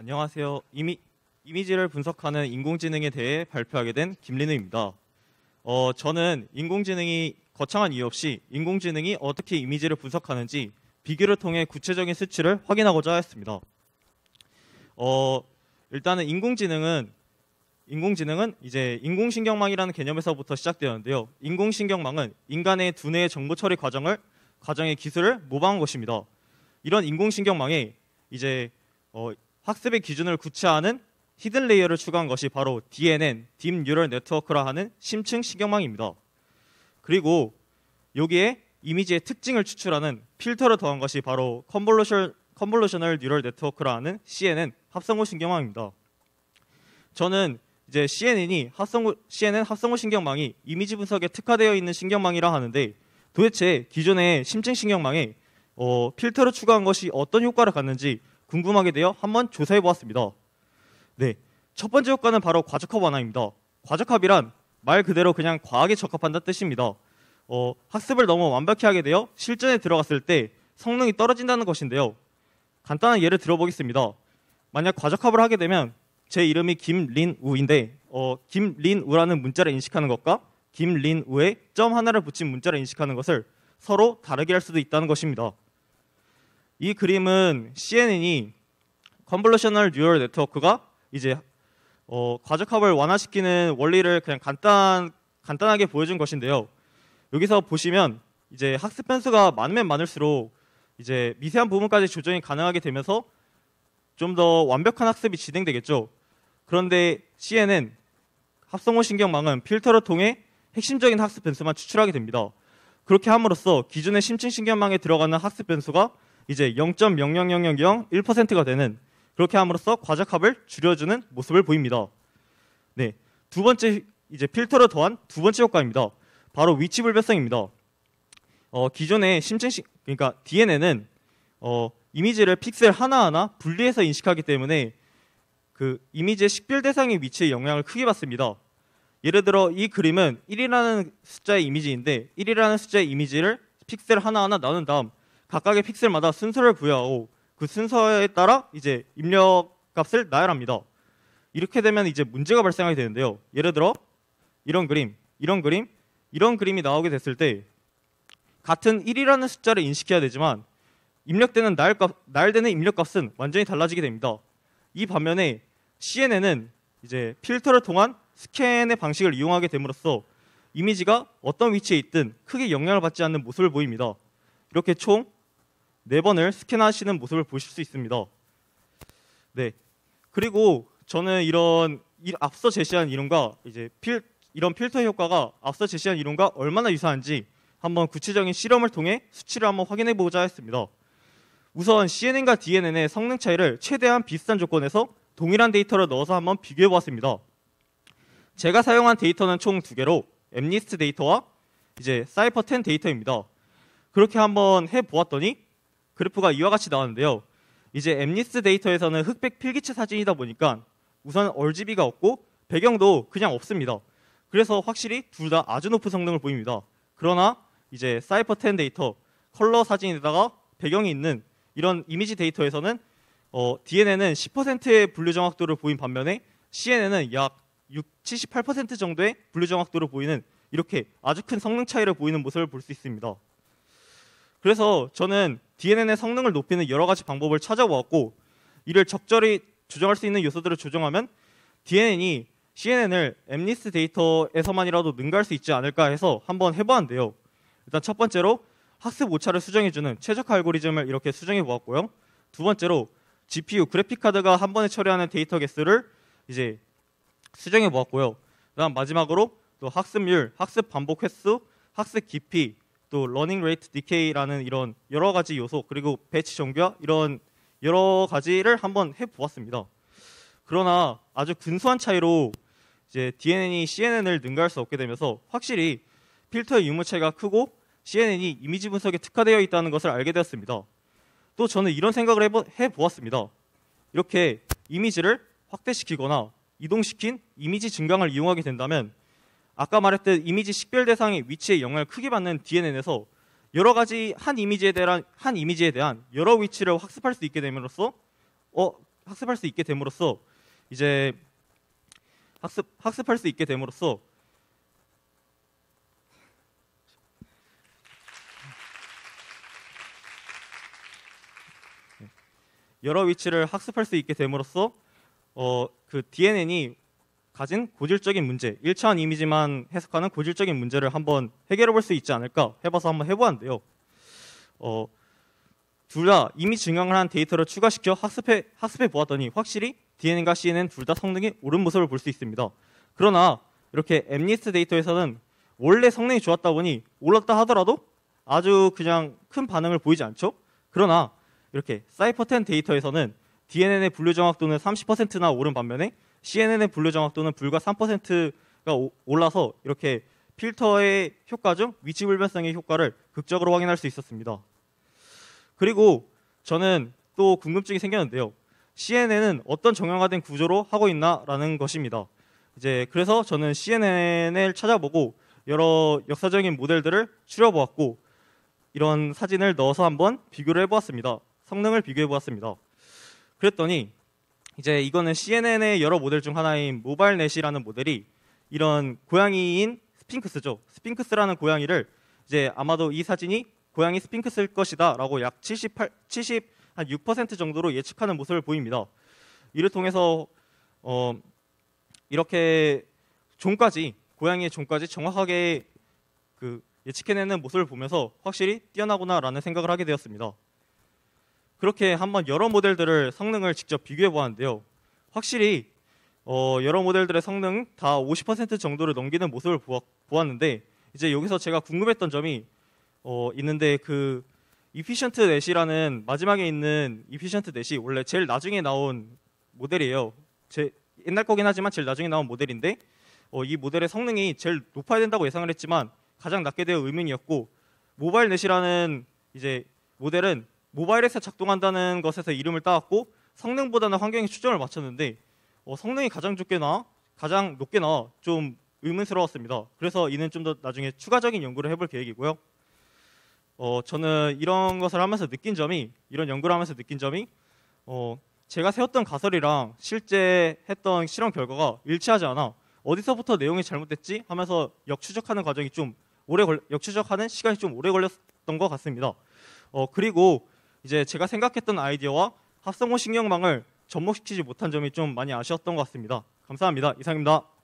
안녕하세요. 이미, 이미지를 분석하는 인공지능에 대해 발표하게 된 김린우입니다. 어, 저는 인공지능이 거창한 이유 없이 인공지능이 어떻게 이미지를 분석하는지 비교를 통해 구체적인 수치를 확인하고자 했습니다. 어, 일단은 인공지능은 인공지능은 이제 인공신경망이라는 개념에서부터 시작되었는데요. 인공신경망은 인간의 두뇌의 정보 처리 과정을 과정의 기술을 모방한 것입니다. 이런 인공신경망에 이제 어, 학습의 기준을 구체화하는 히든 레이어를 추가한 것이 바로 DNN, 딥 뉴럴 네트워크라 하는 심층 신경망입니다. 그리고 여기에 이미지의 특징을 추출하는 필터를 더한 것이 바로 컨볼루션, 컨볼루셔널 뉴럴 네트워크라 하는 CNN 합성호 신경망입니다. 저는 이제 CNN이 합성호 CNN 합성구 신경망이 이미지 분석에 특화되어 있는 신경망이라 하는데 도대체 기존의 심층 신경망에 어, 필터를 추가한 것이 어떤 효과를 갖는지 궁금하게 되어 한번 조사해 보았습니다. 네, 첫 번째 효과는 바로 과적합 완화입니다. 과적합이란 말 그대로 그냥 과하게 적합한다 뜻입니다. 어, 학습을 너무 완벽히 하게 되어 실전에 들어갔을 때 성능이 떨어진다는 것인데요. 간단한 예를 들어보겠습니다. 만약 과적합을 하게 되면 제 이름이 김린우인데 어, 김린우라는 문자를 인식하는 것과 김린우의점 하나를 붙인 문자를 인식하는 것을 서로 다르게 할 수도 있다는 것입니다. 이 그림은 CNN이 컨볼루셔널 뉴럴 네트워크가 이제 어, 과적합을 완화시키는 원리를 그냥 간단 간단하게 보여준 것인데요. 여기서 보시면 이제 학습 변수가 많으면 많을수록 이제 미세한 부분까지 조정이 가능하게 되면서 좀 더 완벽한 학습이 진행되겠죠. 그런데 CNN 합성호 신경망은 필터를 통해 핵심적인 학습 변수만 추출하게 됩니다. 그렇게 함으로써 기존의 심층 신경망에 들어가는 학습 변수가 이제 0.00001%가 되는 그렇게 함으로써 과적합을 줄여주는 모습을 보입니다. 네, 두 번째 이제 필터를 더한 두 번째 효과입니다. 바로 위치 불변성입니다. 어, 기존의 심층식 그러니까 DNA는 어, 이미지를 픽셀 하나하나 분리해서 인식하기 때문에 그 이미지의 식별 대상의 위치에 영향을 크게 받습니다. 예를 들어 이 그림은 1이라는 숫자의 이미지인데 1이라는 숫자의 이미지를 픽셀 하나하나 나눈 다음 각각의 픽셀마다 순서를 부여하고 그 순서에 따라 이제 입력 값을 나열합니다. 이렇게 되면 이제 문제가 발생하게 되는데요. 예를 들어 이런 그림, 이런 그림, 이런 그림이 나오게 됐을 때 같은 1이라는 숫자를 인식해야 되지만 입력되는 나열값, 나열되는 입력값은 완전히 달라지게 됩니다. 이 반면에 CNN은 이제 필터를 통한 스캔의 방식을 이용하게 됨으로써 이미지가 어떤 위치에 있든 크게 영향을 받지 않는 모습을 보입니다. 이렇게 총네 번을 스캔하시는 모습을 보실 수 있습니다. 네. 그리고 저는 이런 앞서 제시한 이론과 이제 필, 이런 필터 효과가 앞서 제시한 이론과 얼마나 유사한지 한번 구체적인 실험을 통해 수치를 한번 확인해 보자 했습니다. 우선 CNN과 DNN의 성능 차이를 최대한 비슷한 조건에서 동일한 데이터를 넣어서 한번 비교해 보았습니다. 제가 사용한 데이터는 총 두 개로 엠니스트 데이터와 이제 사이퍼10 데이터입니다. 그렇게 한번 해 보았더니 그래프가 이와 같이 나왔는데요. 이제 엠니스 데이터에서는 흑백 필기체 사진이다 보니까 우선 RGB가 없고 배경도 그냥 없습니다. 그래서 확실히 둘 다 아주 높은 성능을 보입니다. 그러나 이제 사이퍼 10 데이터 컬러 사진에다가 배경이 있는 이런 이미지 데이터에서는 어, DNA는 10%의 분류 정확도를 보인 반면에 CNN은 약 6, 78% 정도의 분류 정확도를 보이는 이렇게 아주 큰 성능 차이를 보이는 모습을 볼 수 있습니다. 그래서 저는 DNN의 성능을 높이는 여러 가지 방법을 찾아보았고 이를 적절히 조정할 수 있는 요소들을 조정하면 DNN이 CNN을 엠니스 데이터에서만이라도 능가할 수 있지 않을까 해서 한번 해보았는데요. 일단 첫 번째로 학습 오차를 수정해주는 최적화 알고리즘을 이렇게 수정해보았고요. 두 번째로 GPU 그래픽카드가 한 번에 처리하는 데이터 개수를 이제 수정해보았고요. 그다음 마지막으로 또 학습률, 학습 반복 횟수, 학습 깊이, 또 러닝 레이트 디케이라는 이런 여러 가지 요소 그리고 배치 정교화 이런 여러 가지를 한번 해보았습니다. 그러나 아주 근소한 차이로 이제 DNN이 CNN을 능가할 수 없게 되면서 확실히 필터의 유무체가 크고 CNN이 이미지 분석에 특화되어 있다는 것을 알게 되었습니다. 또 저는 이런 생각을 해보, 해보았습니다. 이렇게 이미지를 확대시키거나 이동시킨 이미지 증강을 이용하게 된다면 아까 말했듯 이미지 식별 대상의 위치에 영향을 크게 받는 DNN에서 여러 가지 한 이미지에 대한 한 이미지에 대한 여러 위치를 학습할 수 있게 됨으로써 어 학습할 수 있게 됨으로써 이제 학습 학습할 수 있게 됨으로써 여러 위치를 학습할 수 있게 됨으로써 어 그 DNN이 가진 고질적인 문제, 1차원 이미지만 해석하는 고질적인 문제를 한번 해결해 볼 수 있지 않을까 해봐서 한번 해보았는데요. 어, 둘다 이미 증명을 한 데이터를 추가시켜 학습해, 학습해 보았더니 확실히 DNA과 c n a 둘다 성능이 오른 모습을 볼 수 있습니다. 그러나 이렇게 엠니스트 데이터에서는 원래 성능이 좋았다 보니 올랐다 하더라도 아주 그냥 큰 반응을 보이지 않죠. 그러나 이렇게 사이퍼텐 데이터에서는 DNN의 분류 정확도는 30%나 오른 반면에 CNN의 분류 정확도는 불과 3%가 오, 올라서 이렇게 필터의 효과 중 위치 불변성의 효과를 극적으로 확인할 수 있었습니다. 그리고 저는 또 궁금증이 생겼는데요. CNN은 어떤 정형화된 구조로 하고 있나라는 것입니다. 이제 그래서 저는 CNN을 찾아보고 여러 역사적인 모델들을 추려보았고 이런 사진을 넣어서 한번 비교를 해보았습니다. 성능을 비교해보았습니다. 그랬더니 이제 이거는 CNN의 여러 모델 중 하나인 모발넷이라는 모델이 이런 고양이인 스핑크스죠. 스핑크스라는 고양이를 이제 아마도 이 사진이 고양이 스핑크스일 것이다라고 약 78, 70 한 6% 정도로 예측하는 모습을 보입니다. 이를 통해서 어, 이렇게 종까지 고양이의 종까지 정확하게 그 예측해내는 모습을 보면서 확실히 뛰어나구나라는 생각을 하게 되었습니다. 그렇게 한번 여러 모델들을 성능을 직접 비교해 보았는데요. 확실히 어, 여러 모델들의 성능 다 50% 정도를 넘기는 모습을 보았는데 이제 여기서 제가 궁금했던 점이 어, 있는데 그 이피션트 넷이라는 마지막에 있는 이피션트 넷이 원래 제일 나중에 나온 모델이에요. 제 옛날 거긴 하지만 제일 나중에 나온 모델인데 어, 이 모델의 성능이 제일 높아야 된다고 예상을 했지만 가장 낮게 되어 의문이었고 모바일 넷이라는 이제 모델은 모바일에서 작동한다는 것에서 이름을 따왔고 성능보다는 환경에 초점을 맞췄는데 어, 성능이 가장 좋게 나 가장 높게 나좀 의문스러웠습니다. 그래서 이는 좀 더 나중에 추가적인 연구를 해볼 계획이고요. 어, 저는 이런 것을 하면서 느낀 점이 이런 연구를 하면서 느낀 점이 어, 제가 세웠던 가설이랑 실제 했던 실험 결과가 일치하지 않아 어디서부터 내용이 잘못됐지 하면서 역추적하는 과정이 좀 오래 걸, 역추적하는 시간이 좀 오래 걸렸던 것 같습니다. 어, 그리고 이제 제가 생각했던 아이디어와 합성어 신경망을 접목시키지 못한 점이 좀 많이 아쉬웠던 것 같습니다. 감사합니다. 이상입니다.